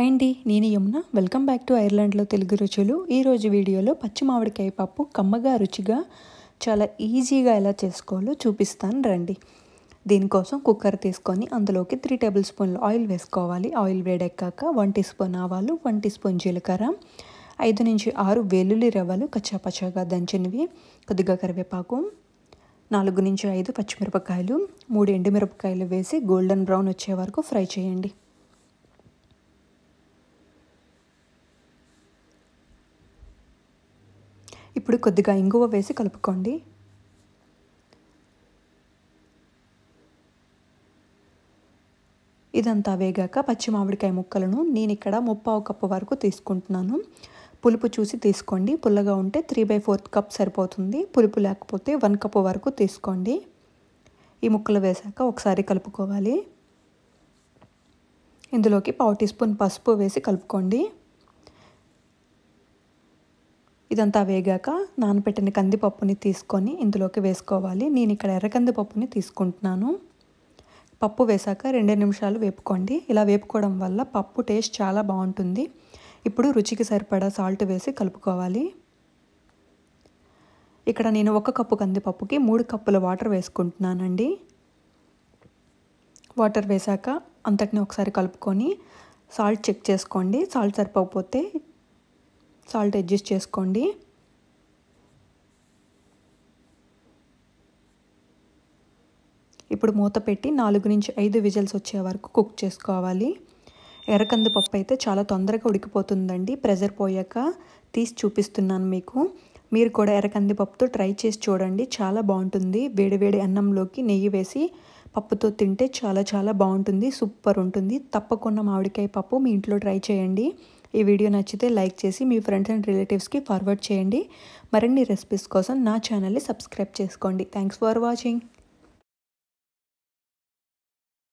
hi అండి నేను Yamuna welcome back to ఐర్లాండ్లో తెలుగు రుచులు ఈరోజు వీడియోలో పచ్చి మామిడికాయ పప్పు కమ్మగా రుచిగా చాలా ఈజీగా ఎలా చేసుకోవాలో చూపిస్తాను రండి దీనికోసం కుక్కర్ తీసుకొని అందులోకి త్రీ టేబుల్ స్పూన్లు ఆయిల్ వేసుకోవాలి ఆయిల్ వేడెక్కాక వన్ టీ స్పూన్ ఆవాలు వన్ టీ స్పూన్ జీలకర్ర ఐదు నుంచి ఆరు వెల్లుల్లి రవ్వలు కచ్చాపచ్చాగా దంచినవి కొద్దిగా కరివేపాకు నాలుగు నుంచి ఐదు పచ్చిమిరపకాయలు మూడు ఎండుమిరపకాయలు వేసి గోల్డెన్ బ్రౌన్ వచ్చే వరకు ఫ్రై చేయండి ఇప్పుడు కొద్దిగా ఇంగువ వేసి కలుపుకోండి ఇదంతా వేగాక పచ్చి మామిడికాయ ముక్కలను నేను ఇక్కడ ముప్పావు కప్పు వరకు తీసుకుంటున్నాను పులుపు చూసి తీసుకోండి పుల్లగా ఉంటే త్రీ బై ఫోర్త్ కప్ సరిపోతుంది పులుపు లేకపోతే వన్ కప్ వరకు తీసుకోండి ఈ ముక్కలు వేశాక ఒకసారి కలుపుకోవాలి ఇందులోకి పావు టీ స్పూన్ పసుపు వేసి కలుపుకోండి ఇదంతా వేగాక నానబెట్టిన కందిపప్పుని తీసుకొని ఇందులోకి వేసుకోవాలి నేను ఇక్కడ ఎర్ర కందిపప్పుని తీసుకుంటున్నాను పప్పు వేశాక రెండే నిమిషాలు వేపుకోండి ఇలా వేపుకోవడం వల్ల పప్పు టేస్ట్ చాలా బాగుంటుంది ఇప్పుడు రుచికి సరిపడా సాల్ట్ వేసి కలుపుకోవాలి ఇక్కడ నేను ఒక కప్పు కందిపప్పుకి మూడు కప్పుల వాటర్ వేసుకుంటున్నానండి వాటర్ వేశాక అంతటిని ఒకసారి కలుపుకొని సాల్ట్ చెక్ చేసుకోండి సాల్ట్ సరిపోకపోతే సాల్ట్ అడ్జస్ట్ చేసుకోండి ఇప్పుడు మూత పెట్టి నాలుగు నుంచి ఐదు విజిల్స్ వచ్చే వరకు కుక్ చేసుకోవాలి పప్పు అయితే చాలా తొందరగా ఉడికిపోతుందండి ప్రెజర్ పోయాక తీసి చూపిస్తున్నాను మీకు మీరు కూడా పప్పుతో ట్రై చేసి చూడండి చాలా బాగుంటుంది వేడివేడి అన్నంలోకి నెయ్యి వేసి పప్పుతో తింటే చాలా చాలా బాగుంటుంది సూపర్ ఉంటుంది తప్పకుండా మామిడికాయ పప్పు మీ ఇంట్లో ట్రై చేయండి ఈ వీడియో నచ్చితే లైక్ చేసి మీ ఫ్రెండ్స్ అండ్ రిలేటివ్స్కి ఫార్వర్డ్ చేయండి మరిన్ని రెసిపీస్ కోసం నా ఛానల్ని సబ్స్క్రైబ్ చేసుకోండి థ్యాంక్స్ ఫర్ వాచింగ్